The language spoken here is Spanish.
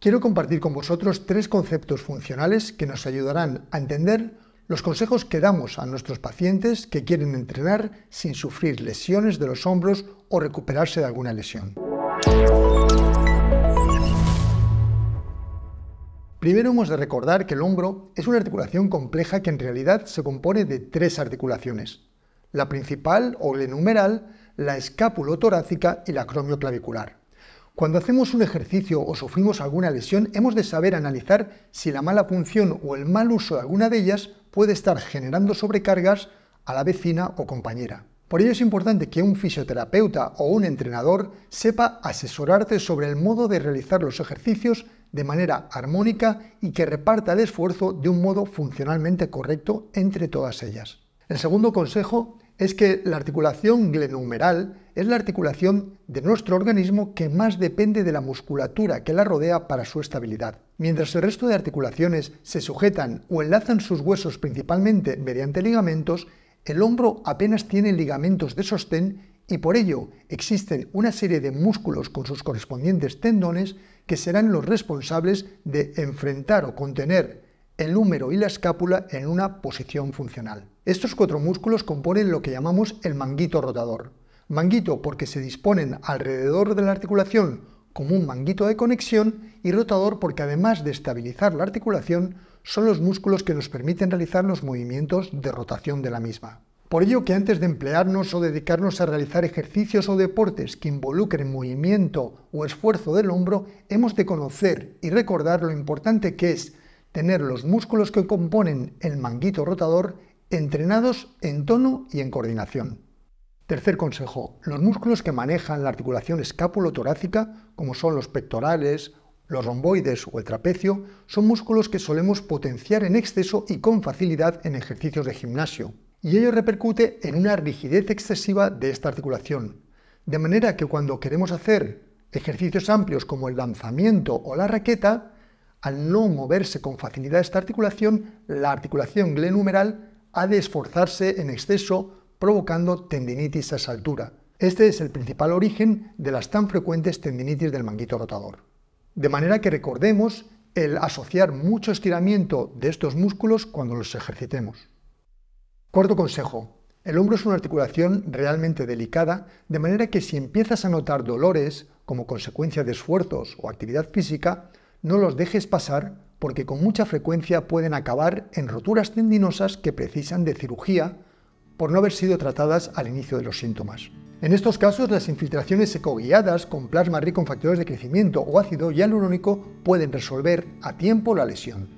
quiero compartir con vosotros tres conceptos funcionales que nos ayudarán a entender los consejos que damos a nuestros pacientes que quieren entrenar sin sufrir lesiones de los hombros o recuperarse de alguna lesión. Primero hemos de recordar que el hombro es una articulación compleja que en realidad se compone de tres articulaciones, la principal o glenumeral, la escápulo torácica y la cromioclavicular. Cuando hacemos un ejercicio o sufrimos alguna lesión, hemos de saber analizar si la mala función o el mal uso de alguna de ellas puede estar generando sobrecargas a la vecina o compañera. Por ello es importante que un fisioterapeuta o un entrenador sepa asesorarte sobre el modo de realizar los ejercicios de manera armónica y que reparta el esfuerzo de un modo funcionalmente correcto entre todas ellas. El segundo consejo es que la articulación glenumeral es la articulación de nuestro organismo que más depende de la musculatura que la rodea para su estabilidad. Mientras el resto de articulaciones se sujetan o enlazan sus huesos principalmente mediante ligamentos, el hombro apenas tiene ligamentos de sostén y por ello existen una serie de músculos con sus correspondientes tendones que serán los responsables de enfrentar o contener el húmero y la escápula en una posición funcional. Estos cuatro músculos componen lo que llamamos el manguito rotador. Manguito porque se disponen alrededor de la articulación como un manguito de conexión y rotador porque además de estabilizar la articulación, son los músculos que nos permiten realizar los movimientos de rotación de la misma. Por ello que antes de emplearnos o dedicarnos a realizar ejercicios o deportes que involucren movimiento o esfuerzo del hombro, hemos de conocer y recordar lo importante que es tener los músculos que componen el manguito rotador entrenados en tono y en coordinación. Tercer consejo, los músculos que manejan la articulación escápulo-torácica, como son los pectorales, los romboides o el trapecio, son músculos que solemos potenciar en exceso y con facilidad en ejercicios de gimnasio, y ello repercute en una rigidez excesiva de esta articulación. De manera que cuando queremos hacer ejercicios amplios como el lanzamiento o la raqueta, al no moverse con facilidad esta articulación, la articulación glenumeral ha de esforzarse en exceso provocando tendinitis a esa altura. Este es el principal origen de las tan frecuentes tendinitis del manguito rotador. De manera que recordemos el asociar mucho estiramiento de estos músculos cuando los ejercitemos. Cuarto consejo. El hombro es una articulación realmente delicada, de manera que si empiezas a notar dolores como consecuencia de esfuerzos o actividad física, no los dejes pasar porque con mucha frecuencia pueden acabar en roturas tendinosas que precisan de cirugía por no haber sido tratadas al inicio de los síntomas. En estos casos, las infiltraciones ecoguiadas con plasma rico en factores de crecimiento o ácido hialurónico pueden resolver a tiempo la lesión.